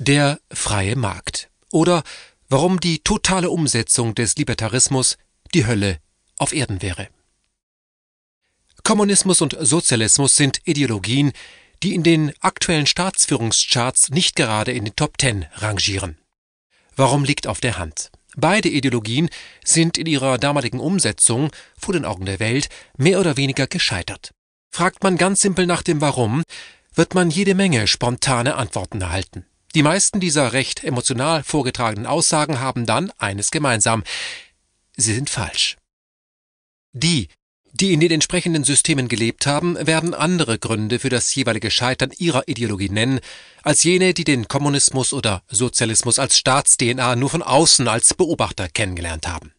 Der freie Markt oder warum die totale Umsetzung des Libertarismus die Hölle auf Erden wäre. Kommunismus und Sozialismus sind Ideologien, die in den aktuellen Staatsführungscharts nicht gerade in den Top Ten rangieren. Warum liegt auf der Hand? Beide Ideologien sind in ihrer damaligen Umsetzung vor den Augen der Welt mehr oder weniger gescheitert. Fragt man ganz simpel nach dem Warum, wird man jede Menge spontane Antworten erhalten. Die meisten dieser recht emotional vorgetragenen Aussagen haben dann eines gemeinsam. Sie sind falsch. Die, die in den entsprechenden Systemen gelebt haben, werden andere Gründe für das jeweilige Scheitern ihrer Ideologie nennen, als jene, die den Kommunismus oder Sozialismus als Staats-DNA nur von außen als Beobachter kennengelernt haben.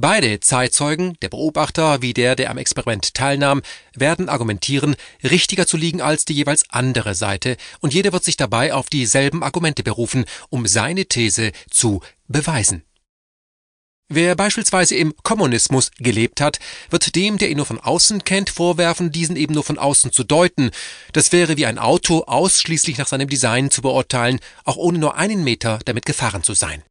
Beide Zeitzeugen, der Beobachter wie der, der am Experiment teilnahm, werden argumentieren, richtiger zu liegen als die jeweils andere Seite, und jeder wird sich dabei auf dieselben Argumente berufen, um seine These zu beweisen. Wer beispielsweise im Kommunismus gelebt hat, wird dem, der ihn nur von außen kennt, vorwerfen, diesen eben nur von außen zu deuten. Das wäre wie ein Auto ausschließlich nach seinem Design zu beurteilen, auch ohne nur einen Meter damit gefahren zu sein.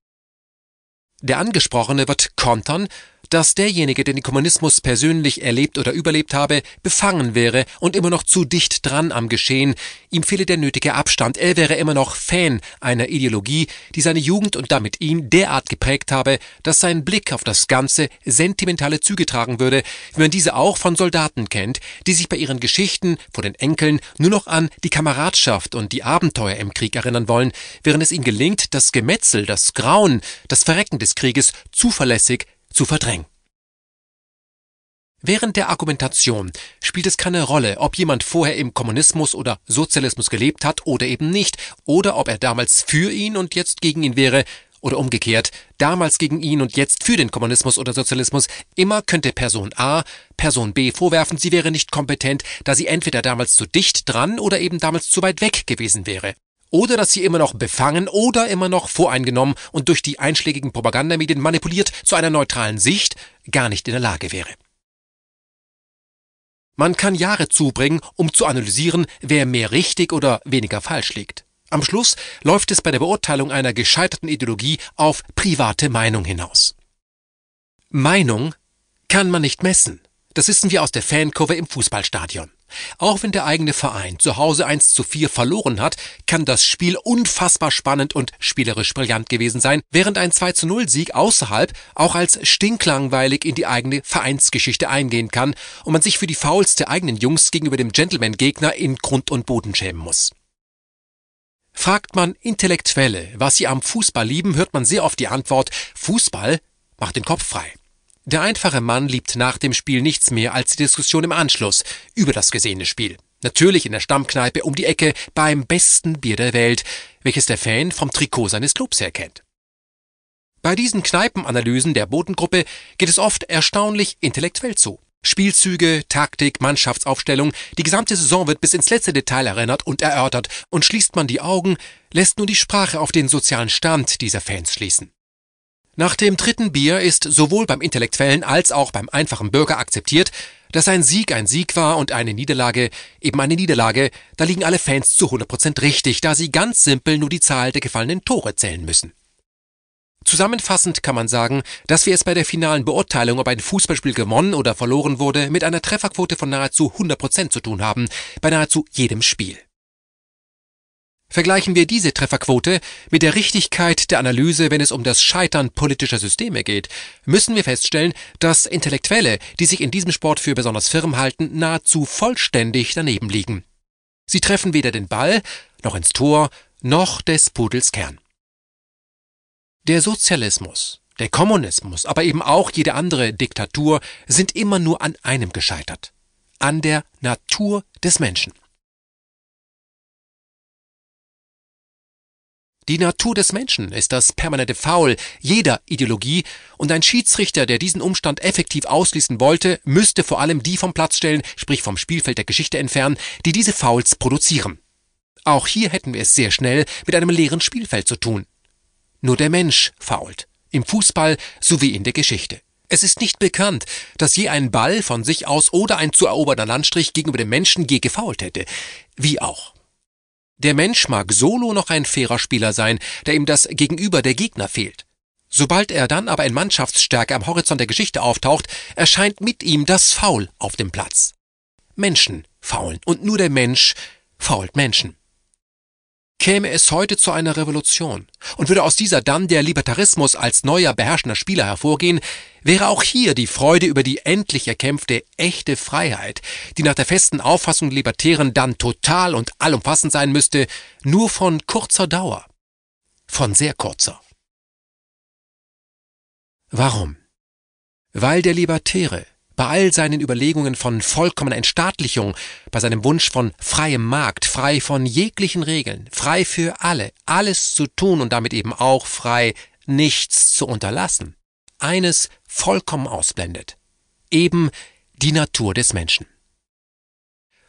Der Angesprochene wird kontern dass derjenige, der den Kommunismus persönlich erlebt oder überlebt habe, befangen wäre und immer noch zu dicht dran am Geschehen. Ihm fehle der nötige Abstand. Er wäre immer noch Fan einer Ideologie, die seine Jugend und damit ihn derart geprägt habe, dass sein Blick auf das Ganze sentimentale Züge tragen würde, wie man diese auch von Soldaten kennt, die sich bei ihren Geschichten vor den Enkeln nur noch an die Kameradschaft und die Abenteuer im Krieg erinnern wollen, während es ihm gelingt, das Gemetzel, das Grauen, das Verrecken des Krieges zuverlässig zu verdrängen. Während der Argumentation spielt es keine Rolle, ob jemand vorher im Kommunismus oder Sozialismus gelebt hat oder eben nicht, oder ob er damals für ihn und jetzt gegen ihn wäre, oder umgekehrt, damals gegen ihn und jetzt für den Kommunismus oder Sozialismus, immer könnte Person A Person B vorwerfen, sie wäre nicht kompetent, da sie entweder damals zu dicht dran oder eben damals zu weit weg gewesen wäre oder dass sie immer noch befangen oder immer noch voreingenommen und durch die einschlägigen Propagandamedien manipuliert zu einer neutralen Sicht gar nicht in der Lage wäre. Man kann Jahre zubringen, um zu analysieren, wer mehr richtig oder weniger falsch liegt. Am Schluss läuft es bei der Beurteilung einer gescheiterten Ideologie auf private Meinung hinaus. Meinung kann man nicht messen. Das wissen wir aus der Fankurve im Fußballstadion. Auch wenn der eigene Verein zu Hause 1 zu 4 verloren hat, kann das Spiel unfassbar spannend und spielerisch brillant gewesen sein, während ein 2 zu 0 Sieg außerhalb auch als stinklangweilig in die eigene Vereinsgeschichte eingehen kann und man sich für die Fouls der eigenen Jungs gegenüber dem Gentleman-Gegner in Grund und Boden schämen muss. Fragt man Intellektuelle, was sie am Fußball lieben, hört man sehr oft die Antwort, Fußball macht den Kopf frei. Der einfache Mann liebt nach dem Spiel nichts mehr als die Diskussion im Anschluss über das gesehene Spiel. Natürlich in der Stammkneipe um die Ecke beim besten Bier der Welt, welches der Fan vom Trikot seines Clubs herkennt. Bei diesen Kneipenanalysen der Bodengruppe geht es oft erstaunlich intellektuell zu. Spielzüge, Taktik, Mannschaftsaufstellung, die gesamte Saison wird bis ins letzte Detail erinnert und erörtert, und schließt man die Augen, lässt nur die Sprache auf den sozialen Stand dieser Fans schließen. Nach dem dritten Bier ist sowohl beim Intellektuellen als auch beim einfachen Bürger akzeptiert, dass ein Sieg ein Sieg war und eine Niederlage eben eine Niederlage, da liegen alle Fans zu 100% richtig, da sie ganz simpel nur die Zahl der gefallenen Tore zählen müssen. Zusammenfassend kann man sagen, dass wir es bei der finalen Beurteilung, ob ein Fußballspiel gewonnen oder verloren wurde, mit einer Trefferquote von nahezu 100% zu tun haben, bei nahezu jedem Spiel. Vergleichen wir diese Trefferquote mit der Richtigkeit der Analyse, wenn es um das Scheitern politischer Systeme geht, müssen wir feststellen, dass Intellektuelle, die sich in diesem Sport für besonders firm halten, nahezu vollständig daneben liegen. Sie treffen weder den Ball, noch ins Tor, noch des Pudels Kern. Der Sozialismus, der Kommunismus, aber eben auch jede andere Diktatur sind immer nur an einem gescheitert. An der Natur des Menschen. Die Natur des Menschen ist das permanente Foul jeder Ideologie, und ein Schiedsrichter, der diesen Umstand effektiv ausschließen wollte, müsste vor allem die vom Platz stellen, sprich vom Spielfeld der Geschichte entfernen, die diese Fouls produzieren. Auch hier hätten wir es sehr schnell mit einem leeren Spielfeld zu tun. Nur der Mensch fault, im Fußball sowie in der Geschichte. Es ist nicht bekannt, dass je ein Ball von sich aus oder ein zu erobernder Landstrich gegenüber dem Menschen je gefault hätte. Wie auch. Der Mensch mag solo noch ein fairer Spieler sein, da ihm das Gegenüber der Gegner fehlt. Sobald er dann aber in Mannschaftsstärke am Horizont der Geschichte auftaucht, erscheint mit ihm das Foul auf dem Platz. Menschen faulen und nur der Mensch fault Menschen. Käme es heute zu einer Revolution und würde aus dieser dann der Libertarismus als neuer beherrschender Spieler hervorgehen, wäre auch hier die Freude über die endlich erkämpfte echte Freiheit, die nach der festen Auffassung Libertären dann total und allumfassend sein müsste, nur von kurzer Dauer. Von sehr kurzer. Warum? Weil der Libertäre bei all seinen Überlegungen von vollkommener Entstaatlichung, bei seinem Wunsch von freiem Markt, frei von jeglichen Regeln, frei für alle, alles zu tun und damit eben auch frei, nichts zu unterlassen, eines vollkommen ausblendet. Eben die Natur des Menschen.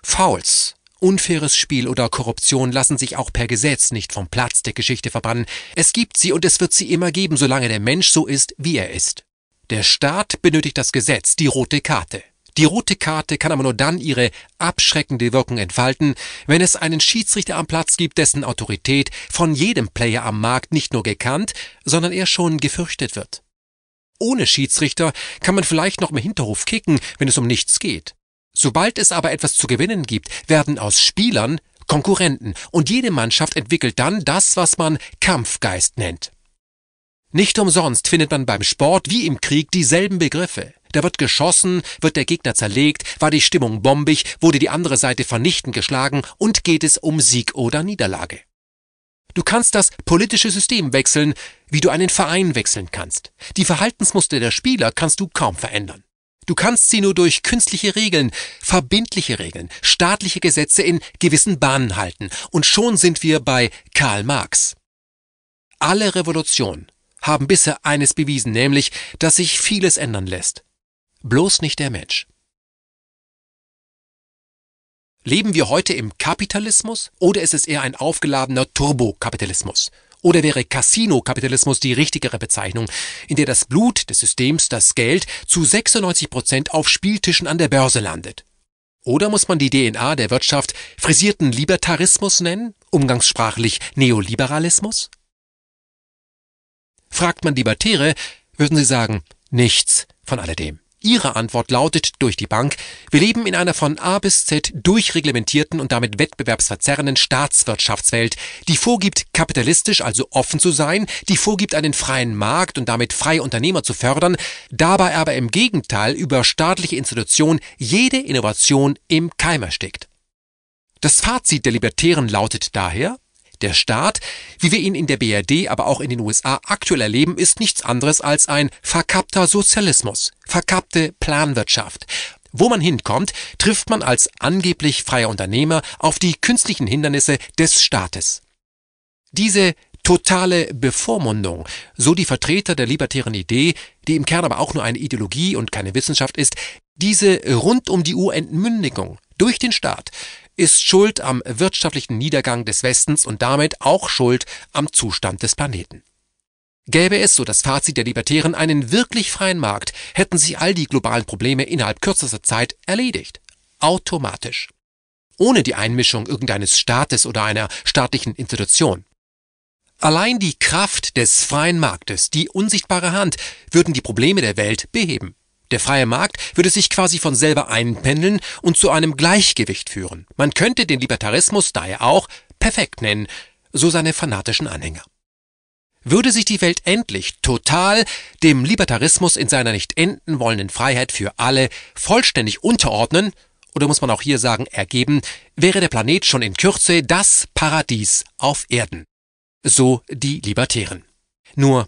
Fouls, Unfaires Spiel oder Korruption lassen sich auch per Gesetz nicht vom Platz der Geschichte verbannen. Es gibt sie und es wird sie immer geben, solange der Mensch so ist, wie er ist. Der Staat benötigt das Gesetz, die rote Karte. Die rote Karte kann aber nur dann ihre abschreckende Wirkung entfalten, wenn es einen Schiedsrichter am Platz gibt, dessen Autorität von jedem Player am Markt nicht nur gekannt, sondern eher schon gefürchtet wird. Ohne Schiedsrichter kann man vielleicht noch im Hinterhof kicken, wenn es um nichts geht. Sobald es aber etwas zu gewinnen gibt, werden aus Spielern Konkurrenten und jede Mannschaft entwickelt dann das, was man Kampfgeist nennt. Nicht umsonst findet man beim Sport wie im Krieg dieselben Begriffe. Da wird geschossen, wird der Gegner zerlegt, war die Stimmung bombig, wurde die andere Seite vernichtend geschlagen und geht es um Sieg oder Niederlage. Du kannst das politische System wechseln, wie du einen Verein wechseln kannst. Die Verhaltensmuster der Spieler kannst du kaum verändern. Du kannst sie nur durch künstliche Regeln, verbindliche Regeln, staatliche Gesetze in gewissen Bahnen halten. Und schon sind wir bei Karl Marx. Alle Revolution haben bisher eines bewiesen, nämlich, dass sich vieles ändern lässt. Bloß nicht der Mensch. Leben wir heute im Kapitalismus oder ist es eher ein aufgeladener Turbokapitalismus? Oder wäre Casino-Kapitalismus die richtigere Bezeichnung, in der das Blut des Systems, das Geld, zu 96 Prozent auf Spieltischen an der Börse landet? Oder muss man die DNA der Wirtschaft frisierten Libertarismus nennen, umgangssprachlich Neoliberalismus? Fragt man die Baktere, würden sie sagen, nichts von alledem. Ihre Antwort lautet durch die Bank, wir leben in einer von A bis Z durchreglementierten und damit wettbewerbsverzerrenden Staatswirtschaftswelt, die vorgibt, kapitalistisch, also offen zu sein, die vorgibt, einen freien Markt und damit freie Unternehmer zu fördern, dabei aber im Gegenteil über staatliche Institutionen jede Innovation im Keim erstickt. Das Fazit der Libertären lautet daher, der Staat, wie wir ihn in der BRD, aber auch in den USA aktuell erleben, ist nichts anderes als ein verkappter Sozialismus, verkappte Planwirtschaft. Wo man hinkommt, trifft man als angeblich freier Unternehmer auf die künstlichen Hindernisse des Staates. Diese totale Bevormundung, so die Vertreter der libertären Idee, die im Kern aber auch nur eine Ideologie und keine Wissenschaft ist, diese rund um die Uhr Entmündigung durch den Staat ist schuld am wirtschaftlichen Niedergang des Westens und damit auch schuld am Zustand des Planeten. Gäbe es, so das Fazit der Libertären, einen wirklich freien Markt, hätten sich all die globalen Probleme innerhalb kürzester Zeit erledigt. Automatisch. Ohne die Einmischung irgendeines Staates oder einer staatlichen Institution. Allein die Kraft des freien Marktes, die unsichtbare Hand, würden die Probleme der Welt beheben. Der freie Markt würde sich quasi von selber einpendeln und zu einem Gleichgewicht führen. Man könnte den Libertarismus daher auch perfekt nennen, so seine fanatischen Anhänger. Würde sich die Welt endlich total dem Libertarismus in seiner nicht enden wollenden Freiheit für alle vollständig unterordnen, oder muss man auch hier sagen ergeben, wäre der Planet schon in Kürze das Paradies auf Erden. So die Libertären. Nur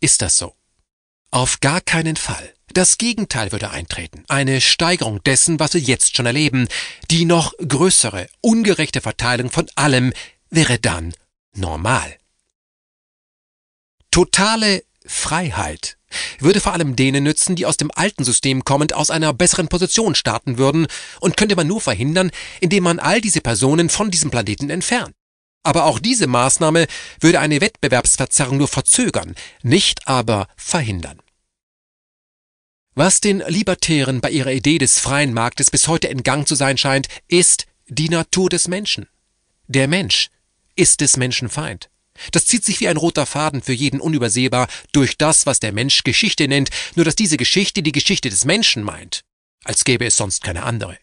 ist das so? Auf gar keinen Fall. Das Gegenteil würde eintreten, eine Steigerung dessen, was wir jetzt schon erleben. Die noch größere, ungerechte Verteilung von allem wäre dann normal. Totale Freiheit würde vor allem denen nützen, die aus dem alten System kommend aus einer besseren Position starten würden und könnte man nur verhindern, indem man all diese Personen von diesem Planeten entfernt. Aber auch diese Maßnahme würde eine Wettbewerbsverzerrung nur verzögern, nicht aber verhindern. Was den Libertären bei ihrer Idee des freien Marktes bis heute entgangen zu sein scheint, ist die Natur des Menschen. Der Mensch ist des Menschen Feind. Das zieht sich wie ein roter Faden für jeden unübersehbar durch das, was der Mensch Geschichte nennt, nur dass diese Geschichte die Geschichte des Menschen meint, als gäbe es sonst keine andere.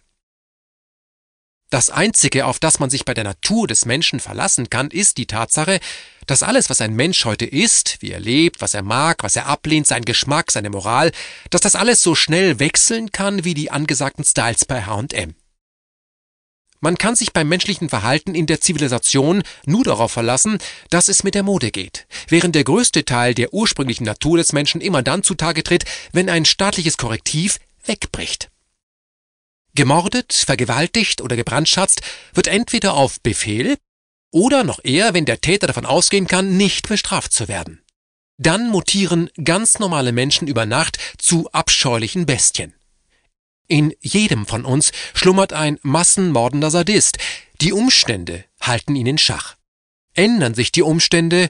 Das Einzige, auf das man sich bei der Natur des Menschen verlassen kann, ist die Tatsache, dass alles, was ein Mensch heute ist, wie er lebt, was er mag, was er ablehnt, sein Geschmack, seine Moral, dass das alles so schnell wechseln kann wie die angesagten Styles bei HM. Man kann sich beim menschlichen Verhalten in der Zivilisation nur darauf verlassen, dass es mit der Mode geht, während der größte Teil der ursprünglichen Natur des Menschen immer dann zutage tritt, wenn ein staatliches Korrektiv wegbricht. Gemordet, vergewaltigt oder gebrandschatzt wird entweder auf Befehl oder noch eher, wenn der Täter davon ausgehen kann, nicht bestraft zu werden. Dann mutieren ganz normale Menschen über Nacht zu abscheulichen Bestien. In jedem von uns schlummert ein massenmordender Sadist. Die Umstände halten ihn in Schach. Ändern sich die Umstände,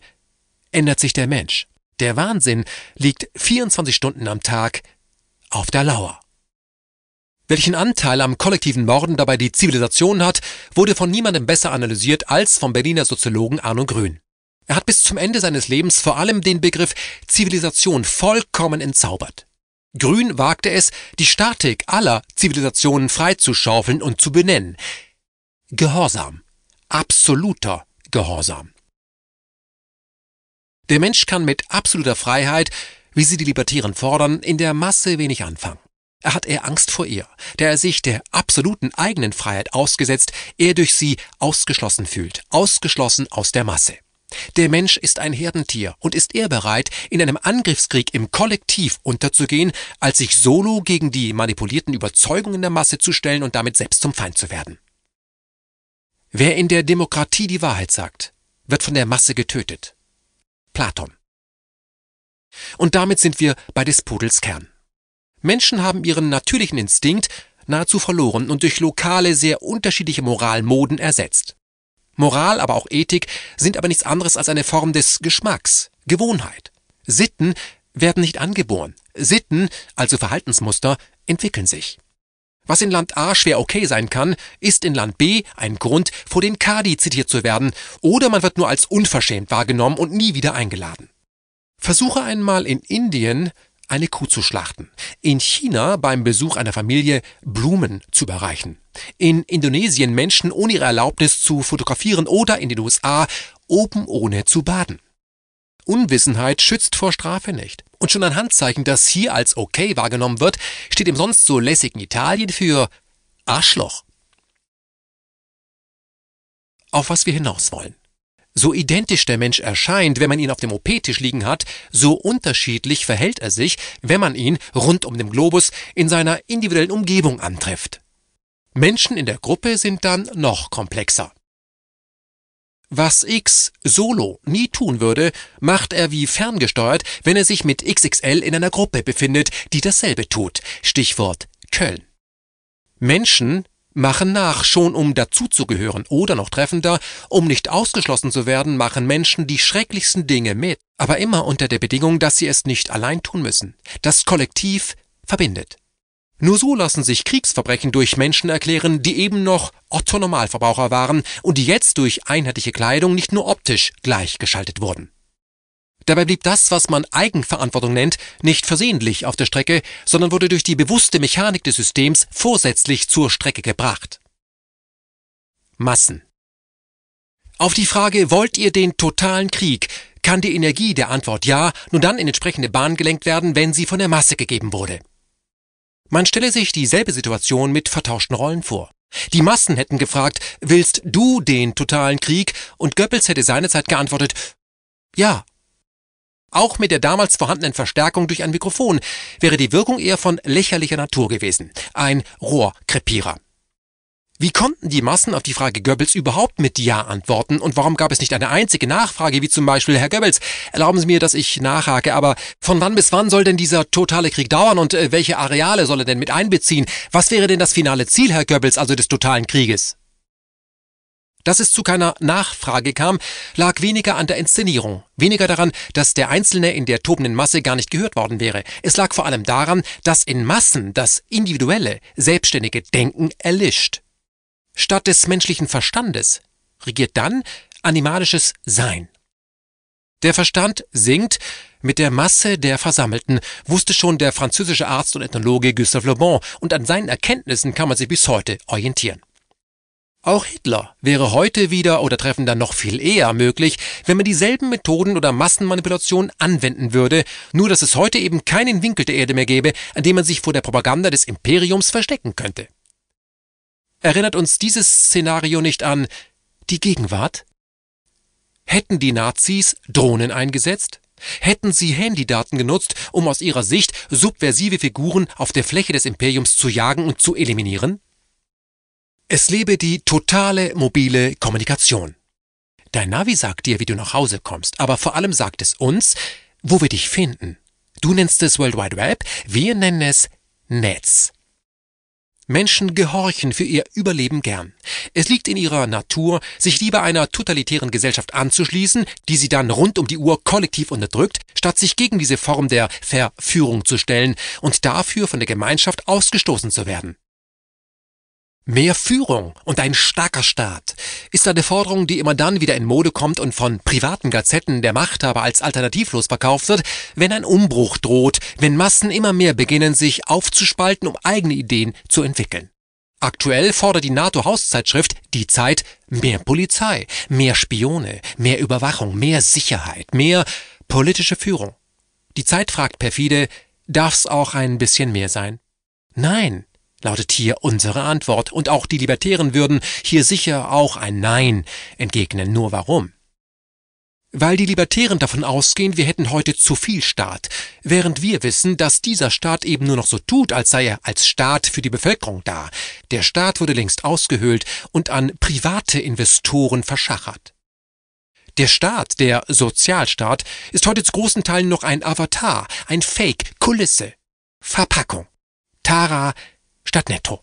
ändert sich der Mensch. Der Wahnsinn liegt 24 Stunden am Tag auf der Lauer. Welchen Anteil am kollektiven Morden dabei die Zivilisation hat, wurde von niemandem besser analysiert als vom Berliner Soziologen Arno Grün. Er hat bis zum Ende seines Lebens vor allem den Begriff Zivilisation vollkommen entzaubert. Grün wagte es, die Statik aller Zivilisationen freizuschaufeln und zu benennen. Gehorsam. Absoluter Gehorsam. Der Mensch kann mit absoluter Freiheit, wie sie die Libertären fordern, in der Masse wenig anfangen hat er Angst vor ihr, da er sich der absoluten eigenen Freiheit ausgesetzt, er durch sie ausgeschlossen fühlt, ausgeschlossen aus der Masse. Der Mensch ist ein Herdentier und ist eher bereit, in einem Angriffskrieg im Kollektiv unterzugehen, als sich solo gegen die manipulierten Überzeugungen der Masse zu stellen und damit selbst zum Feind zu werden. Wer in der Demokratie die Wahrheit sagt, wird von der Masse getötet. Platon. Und damit sind wir bei des Pudels Kern. Menschen haben ihren natürlichen Instinkt nahezu verloren und durch lokale, sehr unterschiedliche Moralmoden ersetzt. Moral, aber auch Ethik sind aber nichts anderes als eine Form des Geschmacks, Gewohnheit. Sitten werden nicht angeboren. Sitten, also Verhaltensmuster, entwickeln sich. Was in Land A schwer okay sein kann, ist in Land B ein Grund, vor den Kadi zitiert zu werden, oder man wird nur als unverschämt wahrgenommen und nie wieder eingeladen. Versuche einmal in Indien eine Kuh zu schlachten, in China beim Besuch einer Familie Blumen zu überreichen, in Indonesien Menschen ohne ihre Erlaubnis zu fotografieren oder in den USA oben ohne zu baden. Unwissenheit schützt vor Strafe nicht. Und schon ein Handzeichen, das hier als okay wahrgenommen wird, steht im sonst so lässigen Italien für Arschloch. Auf was wir hinaus wollen. So identisch der Mensch erscheint, wenn man ihn auf dem OP-Tisch liegen hat, so unterschiedlich verhält er sich, wenn man ihn rund um den Globus in seiner individuellen Umgebung antrifft. Menschen in der Gruppe sind dann noch komplexer. Was X solo nie tun würde, macht er wie ferngesteuert, wenn er sich mit XXL in einer Gruppe befindet, die dasselbe tut. Stichwort Köln. Menschen machen nach, schon um dazuzugehören oder noch treffender, um nicht ausgeschlossen zu werden, machen Menschen die schrecklichsten Dinge mit, aber immer unter der Bedingung, dass sie es nicht allein tun müssen. Das Kollektiv verbindet. Nur so lassen sich Kriegsverbrechen durch Menschen erklären, die eben noch Otto Normalverbraucher waren und die jetzt durch einheitliche Kleidung nicht nur optisch gleichgeschaltet wurden. Dabei blieb das, was man Eigenverantwortung nennt, nicht versehentlich auf der Strecke, sondern wurde durch die bewusste Mechanik des Systems vorsätzlich zur Strecke gebracht. Massen. Auf die Frage, wollt ihr den totalen Krieg, kann die Energie der Antwort Ja nur dann in entsprechende Bahn gelenkt werden, wenn sie von der Masse gegeben wurde. Man stelle sich dieselbe Situation mit vertauschten Rollen vor. Die Massen hätten gefragt, willst du den totalen Krieg? Und Goebbels hätte seinerzeit geantwortet, ja, auch mit der damals vorhandenen Verstärkung durch ein Mikrofon wäre die Wirkung eher von lächerlicher Natur gewesen. Ein Rohrkrepierer. Wie konnten die Massen auf die Frage Goebbels überhaupt mit Ja antworten und warum gab es nicht eine einzige Nachfrage wie zum Beispiel Herr Goebbels, erlauben Sie mir, dass ich nachhake, aber von wann bis wann soll denn dieser totale Krieg dauern und äh, welche Areale soll er denn mit einbeziehen? Was wäre denn das finale Ziel, Herr Goebbels, also des totalen Krieges? Dass es zu keiner Nachfrage kam, lag weniger an der Inszenierung, weniger daran, dass der Einzelne in der tobenden Masse gar nicht gehört worden wäre. Es lag vor allem daran, dass in Massen das individuelle, selbstständige Denken erlischt. Statt des menschlichen Verstandes regiert dann animalisches Sein. Der Verstand sinkt mit der Masse der Versammelten, wusste schon der französische Arzt und Ethnologe Gustave Le Bon, und an seinen Erkenntnissen kann man sich bis heute orientieren. Auch Hitler wäre heute wieder oder treffen dann noch viel eher möglich, wenn man dieselben Methoden oder Massenmanipulationen anwenden würde, nur dass es heute eben keinen Winkel der Erde mehr gäbe, an dem man sich vor der Propaganda des Imperiums verstecken könnte. Erinnert uns dieses Szenario nicht an die Gegenwart? Hätten die Nazis Drohnen eingesetzt? Hätten sie Handydaten genutzt, um aus ihrer Sicht subversive Figuren auf der Fläche des Imperiums zu jagen und zu eliminieren? Es lebe die totale mobile Kommunikation. Dein Navi sagt dir, wie du nach Hause kommst, aber vor allem sagt es uns, wo wir dich finden. Du nennst es World Wide Web, wir nennen es Netz. Menschen gehorchen für ihr Überleben gern. Es liegt in ihrer Natur, sich lieber einer totalitären Gesellschaft anzuschließen, die sie dann rund um die Uhr kollektiv unterdrückt, statt sich gegen diese Form der Verführung zu stellen und dafür von der Gemeinschaft ausgestoßen zu werden. Mehr Führung und ein starker Staat ist eine Forderung, die immer dann wieder in Mode kommt und von privaten Gazetten der Machthaber als alternativlos verkauft wird, wenn ein Umbruch droht, wenn Massen immer mehr beginnen, sich aufzuspalten, um eigene Ideen zu entwickeln. Aktuell fordert die NATO-Hauszeitschrift Die Zeit mehr Polizei, mehr Spione, mehr Überwachung, mehr Sicherheit, mehr politische Führung. Die Zeit fragt perfide, darf's auch ein bisschen mehr sein? Nein, lautet hier unsere Antwort. Und auch die Libertären würden hier sicher auch ein Nein entgegnen. Nur warum? Weil die Libertären davon ausgehen, wir hätten heute zu viel Staat, während wir wissen, dass dieser Staat eben nur noch so tut, als sei er als Staat für die Bevölkerung da. Der Staat wurde längst ausgehöhlt und an private Investoren verschachert. Der Staat, der Sozialstaat, ist heute zu großen Teilen noch ein Avatar, ein Fake, Kulisse, Verpackung. Tara Stadtnetto.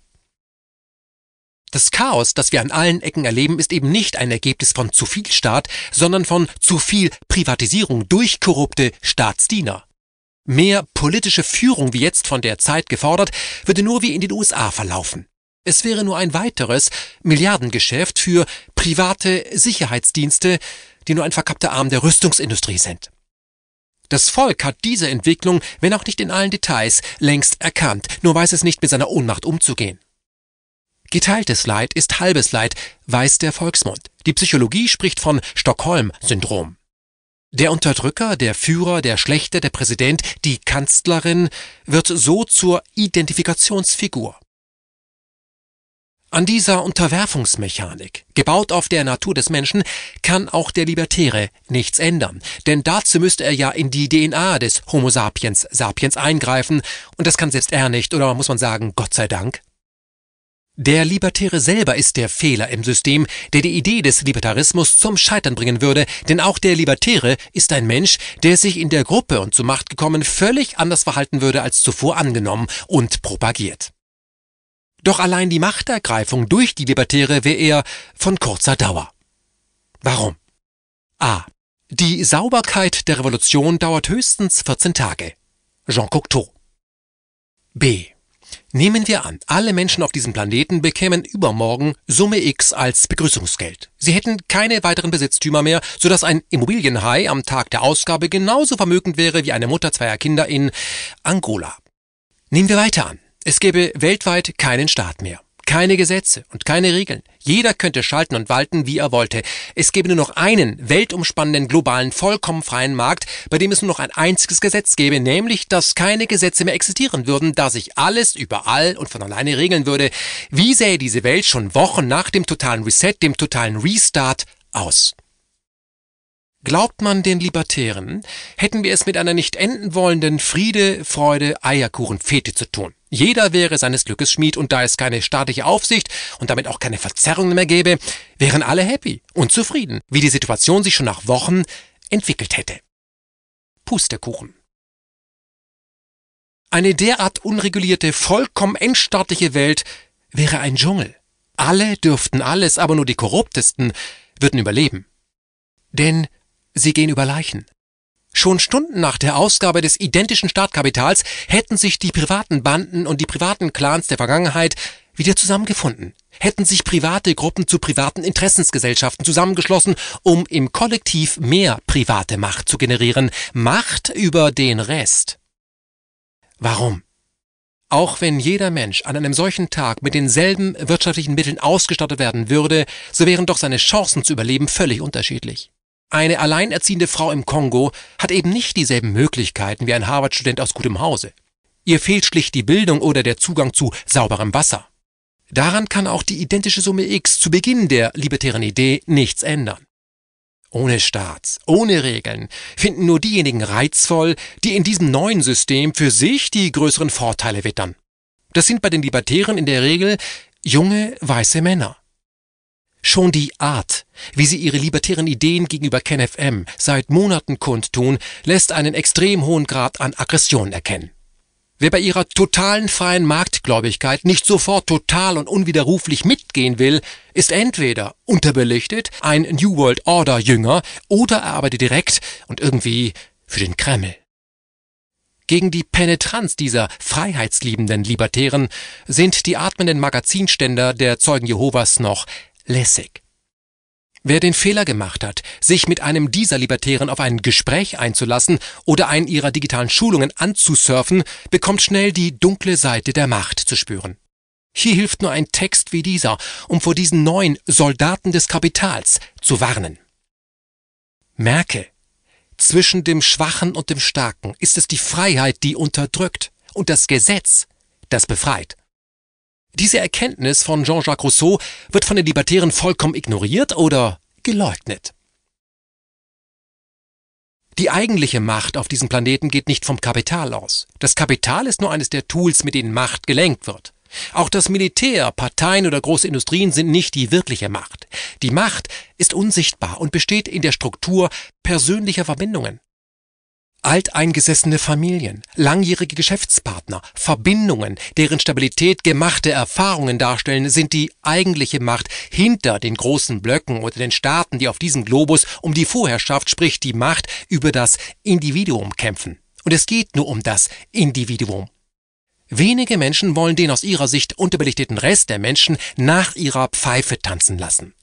Das Chaos, das wir an allen Ecken erleben, ist eben nicht ein Ergebnis von zu viel Staat, sondern von zu viel Privatisierung durch korrupte Staatsdiener. Mehr politische Führung, wie jetzt von der Zeit gefordert, würde nur wie in den USA verlaufen. Es wäre nur ein weiteres Milliardengeschäft für private Sicherheitsdienste, die nur ein verkappter Arm der Rüstungsindustrie sind. Das Volk hat diese Entwicklung, wenn auch nicht in allen Details, längst erkannt, nur weiß es nicht, mit seiner Ohnmacht umzugehen. Geteiltes Leid ist halbes Leid, weiß der Volksmund. Die Psychologie spricht von Stockholm-Syndrom. Der Unterdrücker, der Führer, der Schlechte, der Präsident, die Kanzlerin wird so zur Identifikationsfigur. An dieser Unterwerfungsmechanik, gebaut auf der Natur des Menschen, kann auch der Libertäre nichts ändern, denn dazu müsste er ja in die DNA des Homo sapiens sapiens eingreifen, und das kann selbst er nicht, oder muss man sagen, Gott sei Dank. Der Libertäre selber ist der Fehler im System, der die Idee des Libertarismus zum Scheitern bringen würde, denn auch der Libertäre ist ein Mensch, der sich in der Gruppe und zur Macht gekommen völlig anders verhalten würde als zuvor angenommen und propagiert. Doch allein die Machtergreifung durch die Libertäre wäre eher von kurzer Dauer. Warum? A. Die Sauberkeit der Revolution dauert höchstens 14 Tage. Jean Cocteau. B. Nehmen wir an, alle Menschen auf diesem Planeten bekämen übermorgen Summe X als Begrüßungsgeld. Sie hätten keine weiteren Besitztümer mehr, sodass ein Immobilienhai am Tag der Ausgabe genauso vermögend wäre wie eine Mutter zweier Kinder in Angola. Nehmen wir weiter an, es gäbe weltweit keinen Staat mehr, keine Gesetze und keine Regeln. Jeder könnte schalten und walten, wie er wollte. Es gäbe nur noch einen weltumspannenden, globalen, vollkommen freien Markt, bei dem es nur noch ein einziges Gesetz gäbe, nämlich, dass keine Gesetze mehr existieren würden, da sich alles überall und von alleine regeln würde. Wie sähe diese Welt schon Wochen nach dem totalen Reset, dem totalen Restart aus? Glaubt man den Libertären, hätten wir es mit einer nicht enden wollenden Friede, Freude, Eierkuchen, Fete zu tun. Jeder wäre seines Glückes Schmied und da es keine staatliche Aufsicht und damit auch keine Verzerrungen mehr gäbe, wären alle happy und zufrieden, wie die Situation sich schon nach Wochen entwickelt hätte. Pustekuchen. Eine derart unregulierte, vollkommen endstaatliche Welt wäre ein Dschungel. Alle dürften alles, aber nur die korruptesten würden überleben. Denn sie gehen über Leichen. Schon Stunden nach der Ausgabe des identischen Startkapitals hätten sich die privaten Banden und die privaten Clans der Vergangenheit wieder zusammengefunden, hätten sich private Gruppen zu privaten Interessensgesellschaften zusammengeschlossen, um im Kollektiv mehr private Macht zu generieren, Macht über den Rest. Warum? Auch wenn jeder Mensch an einem solchen Tag mit denselben wirtschaftlichen Mitteln ausgestattet werden würde, so wären doch seine Chancen zu überleben völlig unterschiedlich. Eine alleinerziehende Frau im Kongo hat eben nicht dieselben Möglichkeiten wie ein Harvard-Student aus gutem Hause. Ihr fehlt schlicht die Bildung oder der Zugang zu sauberem Wasser. Daran kann auch die identische Summe X zu Beginn der libertären Idee nichts ändern. Ohne Staats, ohne Regeln finden nur diejenigen reizvoll, die in diesem neuen System für sich die größeren Vorteile wittern. Das sind bei den Libertären in der Regel junge weiße Männer. Schon die Art, wie sie ihre libertären Ideen gegenüber KenFM seit Monaten kundtun, lässt einen extrem hohen Grad an Aggression erkennen. Wer bei ihrer totalen freien Marktgläubigkeit nicht sofort total und unwiderruflich mitgehen will, ist entweder unterbelichtet, ein New World Order Jünger, oder er arbeitet direkt und irgendwie für den Kreml. Gegen die Penetranz dieser freiheitsliebenden Libertären sind die atmenden Magazinständer der Zeugen Jehovas noch lässig. Wer den Fehler gemacht hat, sich mit einem dieser Libertären auf ein Gespräch einzulassen oder einen ihrer digitalen Schulungen anzusurfen, bekommt schnell die dunkle Seite der Macht zu spüren. Hier hilft nur ein Text wie dieser, um vor diesen neuen Soldaten des Kapitals zu warnen. Merke, zwischen dem Schwachen und dem Starken ist es die Freiheit, die unterdrückt und das Gesetz, das befreit. Diese Erkenntnis von Jean-Jacques Rousseau wird von den Libertären vollkommen ignoriert oder geleugnet. Die eigentliche Macht auf diesem Planeten geht nicht vom Kapital aus. Das Kapital ist nur eines der Tools, mit denen Macht gelenkt wird. Auch das Militär, Parteien oder große Industrien sind nicht die wirkliche Macht. Die Macht ist unsichtbar und besteht in der Struktur persönlicher Verbindungen alteingesessene Familien, langjährige Geschäftspartner, Verbindungen, deren Stabilität gemachte Erfahrungen darstellen, sind die eigentliche Macht hinter den großen Blöcken oder den Staaten, die auf diesem Globus um die Vorherrschaft, sprich die Macht über das Individuum kämpfen. Und es geht nur um das Individuum. Wenige Menschen wollen den aus ihrer Sicht unterbelichteten Rest der Menschen nach ihrer Pfeife tanzen lassen.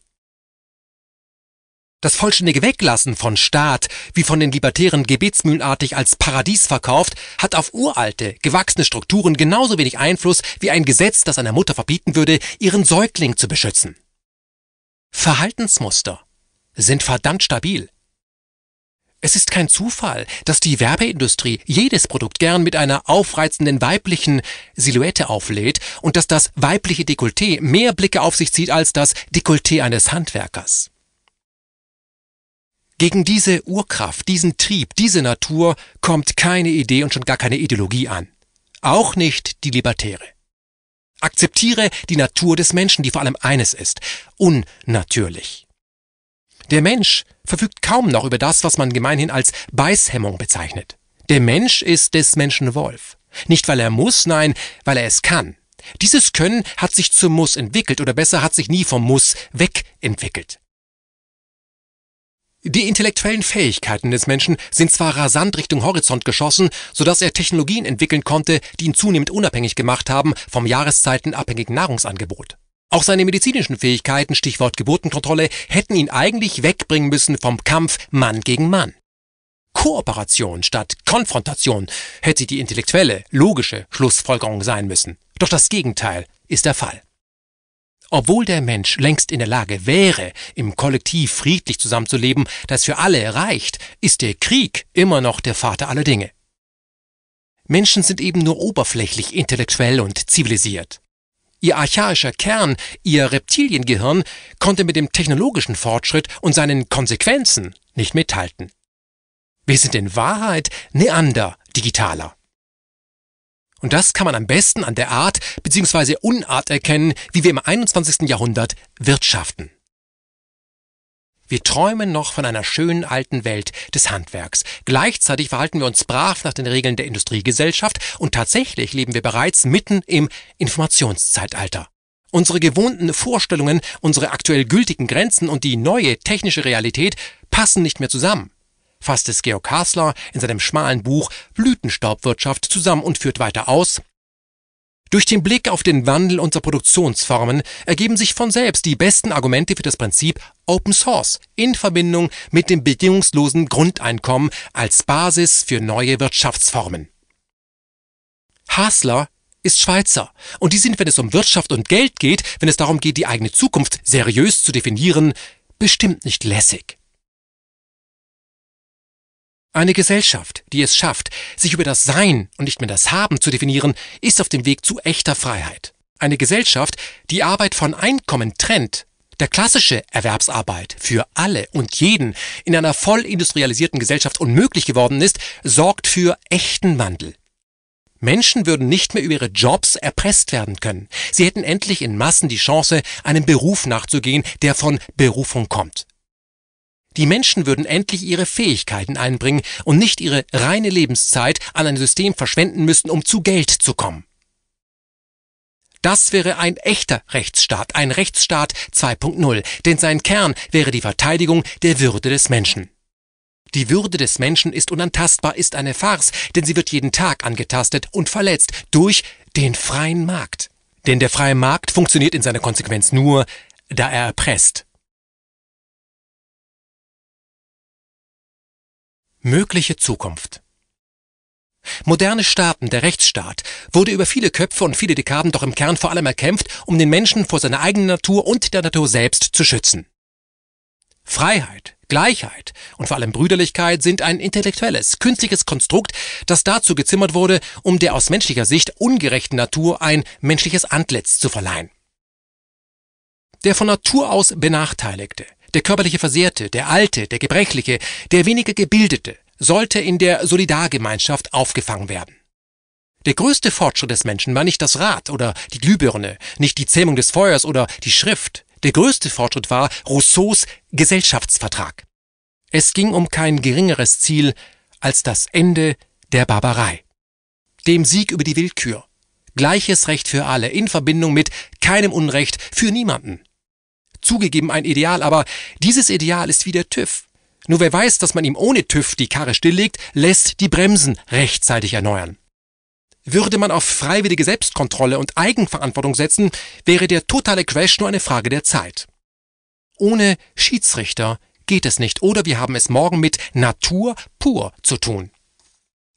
Das vollständige Weglassen von Staat, wie von den Libertären gebetsmühlenartig als Paradies verkauft, hat auf uralte, gewachsene Strukturen genauso wenig Einfluss wie ein Gesetz, das einer Mutter verbieten würde, ihren Säugling zu beschützen. Verhaltensmuster sind verdammt stabil. Es ist kein Zufall, dass die Werbeindustrie jedes Produkt gern mit einer aufreizenden weiblichen Silhouette auflädt und dass das weibliche Dekolleté mehr Blicke auf sich zieht als das Dekolleté eines Handwerkers. Gegen diese Urkraft, diesen Trieb, diese Natur kommt keine Idee und schon gar keine Ideologie an. Auch nicht die libertäre. Akzeptiere die Natur des Menschen, die vor allem eines ist, unnatürlich. Der Mensch verfügt kaum noch über das, was man gemeinhin als Beißhemmung bezeichnet. Der Mensch ist des Menschen Wolf. Nicht weil er muss, nein, weil er es kann. Dieses Können hat sich zum Muss entwickelt oder besser hat sich nie vom Muss wegentwickelt. Die intellektuellen Fähigkeiten des Menschen sind zwar rasant Richtung Horizont geschossen, sodass er Technologien entwickeln konnte, die ihn zunehmend unabhängig gemacht haben vom jahreszeitenabhängigen Nahrungsangebot. Auch seine medizinischen Fähigkeiten, Stichwort Geburtenkontrolle, hätten ihn eigentlich wegbringen müssen vom Kampf Mann gegen Mann. Kooperation statt Konfrontation hätte die intellektuelle, logische Schlussfolgerung sein müssen. Doch das Gegenteil ist der Fall. Obwohl der Mensch längst in der Lage wäre, im Kollektiv friedlich zusammenzuleben, das für alle reicht, ist der Krieg immer noch der Vater aller Dinge. Menschen sind eben nur oberflächlich intellektuell und zivilisiert. Ihr archaischer Kern, ihr Reptiliengehirn konnte mit dem technologischen Fortschritt und seinen Konsequenzen nicht mithalten. Wir sind in Wahrheit Neander digitaler. Und das kann man am besten an der Art bzw. Unart erkennen, wie wir im 21. Jahrhundert wirtschaften. Wir träumen noch von einer schönen alten Welt des Handwerks. Gleichzeitig verhalten wir uns brav nach den Regeln der Industriegesellschaft und tatsächlich leben wir bereits mitten im Informationszeitalter. Unsere gewohnten Vorstellungen, unsere aktuell gültigen Grenzen und die neue technische Realität passen nicht mehr zusammen fasst es Georg Hasler in seinem schmalen Buch Blütenstaubwirtschaft zusammen und führt weiter aus, durch den Blick auf den Wandel unserer Produktionsformen ergeben sich von selbst die besten Argumente für das Prinzip Open Source in Verbindung mit dem bedingungslosen Grundeinkommen als Basis für neue Wirtschaftsformen. Hasler ist Schweizer und die sind, wenn es um Wirtschaft und Geld geht, wenn es darum geht, die eigene Zukunft seriös zu definieren, bestimmt nicht lässig. Eine Gesellschaft, die es schafft, sich über das Sein und nicht mehr das Haben zu definieren, ist auf dem Weg zu echter Freiheit. Eine Gesellschaft, die Arbeit von Einkommen trennt, der klassische Erwerbsarbeit für alle und jeden in einer voll industrialisierten Gesellschaft unmöglich geworden ist, sorgt für echten Wandel. Menschen würden nicht mehr über ihre Jobs erpresst werden können. Sie hätten endlich in Massen die Chance, einem Beruf nachzugehen, der von Berufung kommt. Die Menschen würden endlich ihre Fähigkeiten einbringen und nicht ihre reine Lebenszeit an ein System verschwenden müssen, um zu Geld zu kommen. Das wäre ein echter Rechtsstaat, ein Rechtsstaat 2.0, denn sein Kern wäre die Verteidigung der Würde des Menschen. Die Würde des Menschen ist unantastbar, ist eine Farce, denn sie wird jeden Tag angetastet und verletzt durch den freien Markt. Denn der freie Markt funktioniert in seiner Konsequenz nur, da er erpresst. Mögliche Zukunft. Moderne Staaten, der Rechtsstaat, wurde über viele Köpfe und viele Dekaden doch im Kern vor allem erkämpft, um den Menschen vor seiner eigenen Natur und der Natur selbst zu schützen. Freiheit, Gleichheit und vor allem Brüderlichkeit sind ein intellektuelles, künstliches Konstrukt, das dazu gezimmert wurde, um der aus menschlicher Sicht ungerechten Natur ein menschliches Antlitz zu verleihen. Der von Natur aus Benachteiligte, der körperliche Versehrte, der Alte, der Gebrechliche, der weniger Gebildete sollte in der Solidargemeinschaft aufgefangen werden. Der größte Fortschritt des Menschen war nicht das Rad oder die Glühbirne, nicht die Zähmung des Feuers oder die Schrift. Der größte Fortschritt war Rousseaus Gesellschaftsvertrag. Es ging um kein geringeres Ziel als das Ende der Barbarei. Dem Sieg über die Willkür. Gleiches Recht für alle in Verbindung mit keinem Unrecht für niemanden zugegeben ein Ideal, aber dieses Ideal ist wie der TÜV. Nur wer weiß, dass man ihm ohne TÜV die Karre stilllegt, lässt die Bremsen rechtzeitig erneuern. Würde man auf freiwillige Selbstkontrolle und Eigenverantwortung setzen, wäre der totale Crash nur eine Frage der Zeit. Ohne Schiedsrichter geht es nicht oder wir haben es morgen mit Natur pur zu tun.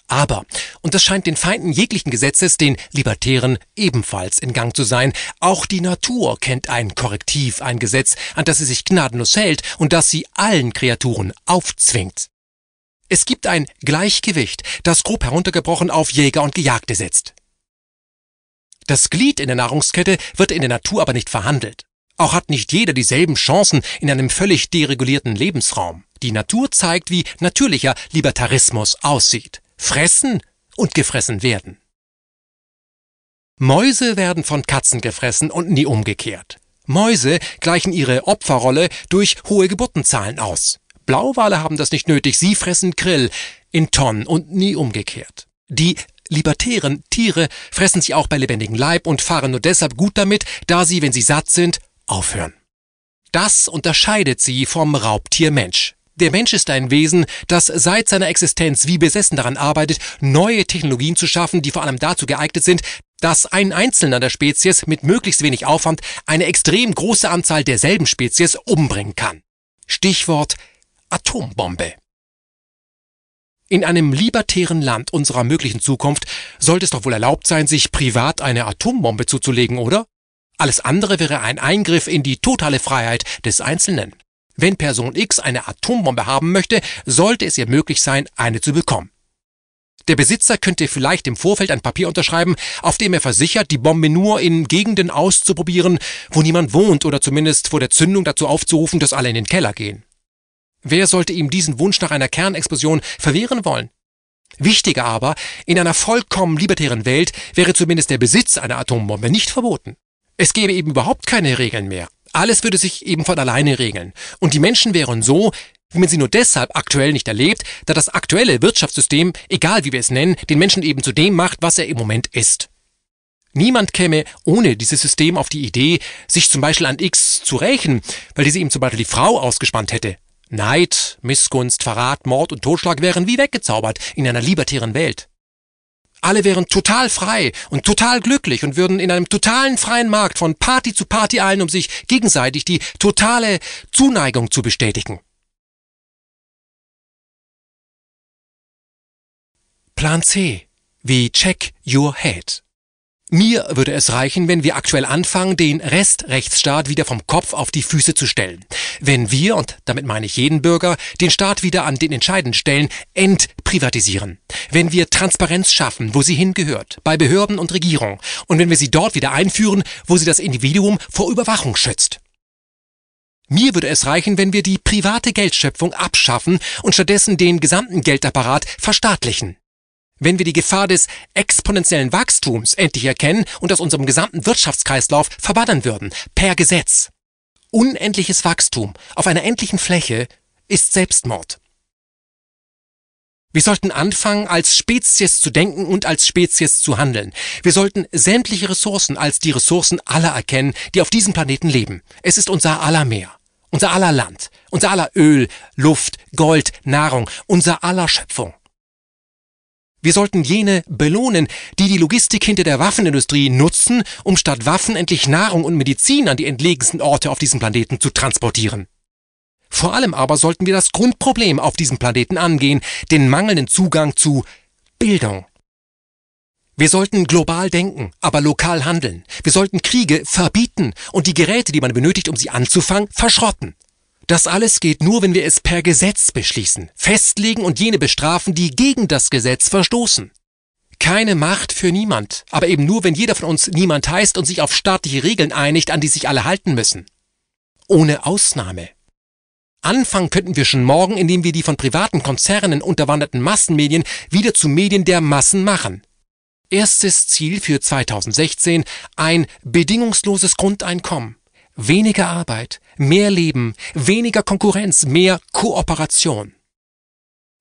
Aber, und das scheint den Feinden jeglichen Gesetzes, den Libertären ebenfalls in Gang zu sein, auch die Natur kennt ein Korrektiv, ein Gesetz, an das sie sich gnadenlos hält und das sie allen Kreaturen aufzwingt. Es gibt ein Gleichgewicht, das grob heruntergebrochen auf Jäger und Gejagte setzt. Das Glied in der Nahrungskette wird in der Natur aber nicht verhandelt. Auch hat nicht jeder dieselben Chancen in einem völlig deregulierten Lebensraum. Die Natur zeigt, wie natürlicher Libertarismus aussieht fressen und gefressen werden. Mäuse werden von Katzen gefressen und nie umgekehrt. Mäuse gleichen ihre Opferrolle durch hohe Geburtenzahlen aus. Blauwale haben das nicht nötig, sie fressen Krill in Tonnen und nie umgekehrt. Die libertären Tiere fressen sich auch bei lebendigem Leib und fahren nur deshalb gut damit, da sie, wenn sie satt sind, aufhören. Das unterscheidet sie vom Raubtier Mensch. Der Mensch ist ein Wesen, das seit seiner Existenz wie besessen daran arbeitet, neue Technologien zu schaffen, die vor allem dazu geeignet sind, dass ein Einzelner der Spezies mit möglichst wenig Aufwand eine extrem große Anzahl derselben Spezies umbringen kann. Stichwort Atombombe. In einem libertären Land unserer möglichen Zukunft sollte es doch wohl erlaubt sein, sich privat eine Atombombe zuzulegen, oder? Alles andere wäre ein Eingriff in die totale Freiheit des Einzelnen. Wenn Person X eine Atombombe haben möchte, sollte es ihr möglich sein, eine zu bekommen. Der Besitzer könnte vielleicht im Vorfeld ein Papier unterschreiben, auf dem er versichert, die Bombe nur in Gegenden auszuprobieren, wo niemand wohnt oder zumindest vor der Zündung dazu aufzurufen, dass alle in den Keller gehen. Wer sollte ihm diesen Wunsch nach einer Kernexplosion verwehren wollen? Wichtiger aber, in einer vollkommen libertären Welt wäre zumindest der Besitz einer Atombombe nicht verboten. Es gäbe eben überhaupt keine Regeln mehr. Alles würde sich eben von alleine regeln. Und die Menschen wären so, wie man sie nur deshalb aktuell nicht erlebt, da das aktuelle Wirtschaftssystem, egal wie wir es nennen, den Menschen eben zu dem macht, was er im Moment ist. Niemand käme ohne dieses System auf die Idee, sich zum Beispiel an X zu rächen, weil diese ihm zum Beispiel die Frau ausgespannt hätte. Neid, Missgunst, Verrat, Mord und Totschlag wären wie weggezaubert in einer libertären Welt. Alle wären total frei und total glücklich und würden in einem totalen freien Markt von Party zu Party eilen, um sich gegenseitig die totale Zuneigung zu bestätigen. Plan C. Wie Check Your Head. Mir würde es reichen, wenn wir aktuell anfangen, den Restrechtsstaat wieder vom Kopf auf die Füße zu stellen. Wenn wir, und damit meine ich jeden Bürger, den Staat wieder an den entscheidenden Stellen entprivatisieren. Wenn wir Transparenz schaffen, wo sie hingehört, bei Behörden und Regierung. Und wenn wir sie dort wieder einführen, wo sie das Individuum vor Überwachung schützt. Mir würde es reichen, wenn wir die private Geldschöpfung abschaffen und stattdessen den gesamten Geldapparat verstaatlichen. Wenn wir die Gefahr des exponentiellen Wachstums endlich erkennen und aus unserem gesamten Wirtschaftskreislauf verbannen würden, per Gesetz. Unendliches Wachstum auf einer endlichen Fläche ist Selbstmord. Wir sollten anfangen, als Spezies zu denken und als Spezies zu handeln. Wir sollten sämtliche Ressourcen als die Ressourcen aller erkennen, die auf diesem Planeten leben. Es ist unser aller Meer, unser aller Land, unser aller Öl, Luft, Gold, Nahrung, unser aller Schöpfung. Wir sollten jene belohnen, die die Logistik hinter der Waffenindustrie nutzen, um statt Waffen endlich Nahrung und Medizin an die entlegensten Orte auf diesem Planeten zu transportieren. Vor allem aber sollten wir das Grundproblem auf diesem Planeten angehen, den mangelnden Zugang zu Bildung. Wir sollten global denken, aber lokal handeln. Wir sollten Kriege verbieten und die Geräte, die man benötigt, um sie anzufangen, verschrotten. Das alles geht nur, wenn wir es per Gesetz beschließen, festlegen und jene bestrafen, die gegen das Gesetz verstoßen. Keine Macht für niemand, aber eben nur, wenn jeder von uns niemand heißt und sich auf staatliche Regeln einigt, an die sich alle halten müssen. Ohne Ausnahme. Anfangen könnten wir schon morgen, indem wir die von privaten Konzernen unterwanderten Massenmedien wieder zu Medien der Massen machen. Erstes Ziel für 2016 ein bedingungsloses Grundeinkommen. Weniger Arbeit, mehr Leben, weniger Konkurrenz, mehr Kooperation.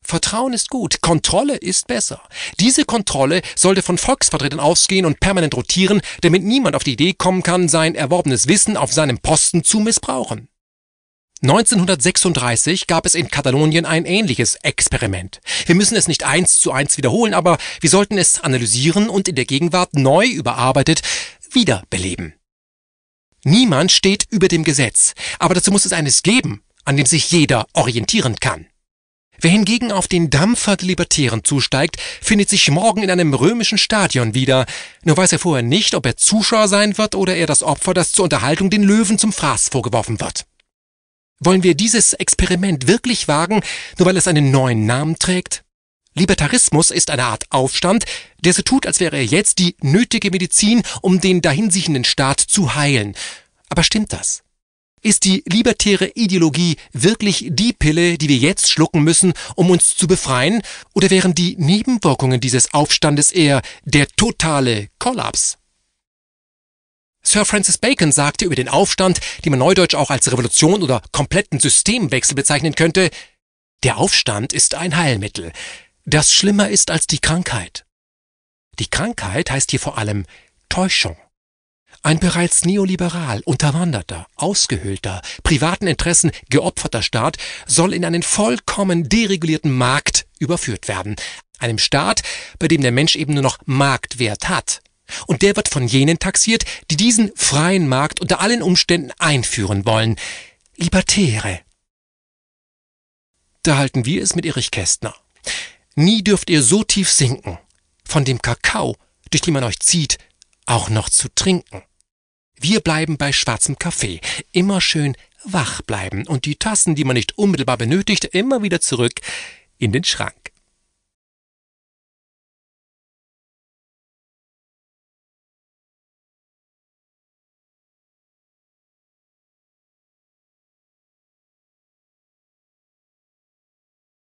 Vertrauen ist gut, Kontrolle ist besser. Diese Kontrolle sollte von Volksvertretern ausgehen und permanent rotieren, damit niemand auf die Idee kommen kann, sein erworbenes Wissen auf seinem Posten zu missbrauchen. 1936 gab es in Katalonien ein ähnliches Experiment. Wir müssen es nicht eins zu eins wiederholen, aber wir sollten es analysieren und in der Gegenwart neu überarbeitet wiederbeleben. Niemand steht über dem Gesetz, aber dazu muss es eines geben, an dem sich jeder orientieren kann. Wer hingegen auf den Dampfer der Libertären zusteigt, findet sich morgen in einem römischen Stadion wieder, nur weiß er vorher nicht, ob er Zuschauer sein wird oder er das Opfer, das zur Unterhaltung den Löwen zum Fraß vorgeworfen wird. Wollen wir dieses Experiment wirklich wagen, nur weil es einen neuen Namen trägt? Libertarismus ist eine Art Aufstand, der so tut, als wäre er jetzt die nötige Medizin, um den dahinsichenden Staat zu heilen. Aber stimmt das? Ist die libertäre Ideologie wirklich die Pille, die wir jetzt schlucken müssen, um uns zu befreien, oder wären die Nebenwirkungen dieses Aufstandes eher der totale Kollaps? Sir Francis Bacon sagte über den Aufstand, den man neudeutsch auch als Revolution oder kompletten Systemwechsel bezeichnen könnte, der Aufstand ist ein Heilmittel das schlimmer ist als die Krankheit. Die Krankheit heißt hier vor allem Täuschung. Ein bereits neoliberal unterwanderter, ausgehöhlter, privaten Interessen geopferter Staat soll in einen vollkommen deregulierten Markt überführt werden. Einem Staat, bei dem der Mensch eben nur noch Marktwert hat. Und der wird von jenen taxiert, die diesen freien Markt unter allen Umständen einführen wollen. Libertäre. Da halten wir es mit Erich Kästner. Nie dürft ihr so tief sinken, von dem Kakao, durch den man euch zieht, auch noch zu trinken. Wir bleiben bei schwarzem Kaffee, immer schön wach bleiben und die Tassen, die man nicht unmittelbar benötigt, immer wieder zurück in den Schrank.